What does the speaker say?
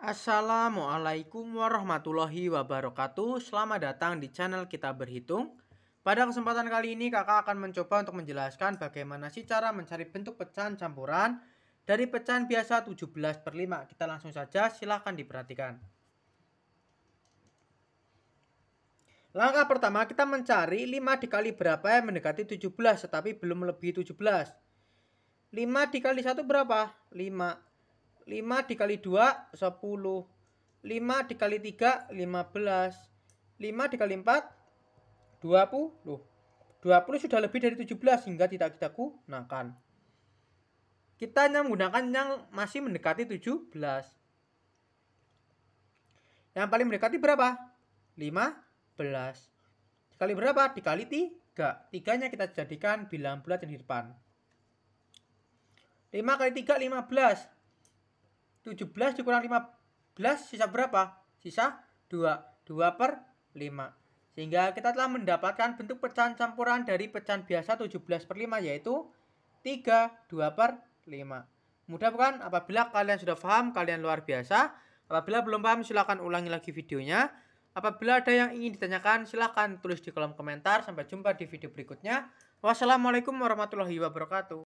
Assalamualaikum warahmatullahi wabarakatuh Selamat datang di channel kita berhitung Pada kesempatan kali ini kakak akan mencoba untuk menjelaskan bagaimana sih cara mencari bentuk pecahan campuran Dari pecahan biasa 17 per 5 Kita langsung saja silahkan diperhatikan Langkah pertama kita mencari 5 dikali berapa yang mendekati 17 tetapi belum lebih 17 5 dikali 1 berapa? 5 5 dikali 2 10 5 dikali 3 15 5 dikali 4 20 20 sudah lebih dari 17 hingga tidak kita gunakan kita hanya menggunakan yang masih mendekati 17 yang paling mendekati berapa? 15 dikali berapa? dikali 3 3 nya kita jadikan bilang bulat yang di depan 5 kali 3 15 17 dikurang 15 sisa berapa? Sisa 2. 2 per 5. Sehingga kita telah mendapatkan bentuk pecahan campuran dari pecahan biasa 17 per 5 yaitu 3, 2 per 5. Mudah bukan? Apabila kalian sudah paham, kalian luar biasa. Apabila belum paham, silahkan ulangi lagi videonya. Apabila ada yang ingin ditanyakan, silahkan tulis di kolom komentar. Sampai jumpa di video berikutnya. Wassalamualaikum warahmatullahi wabarakatuh.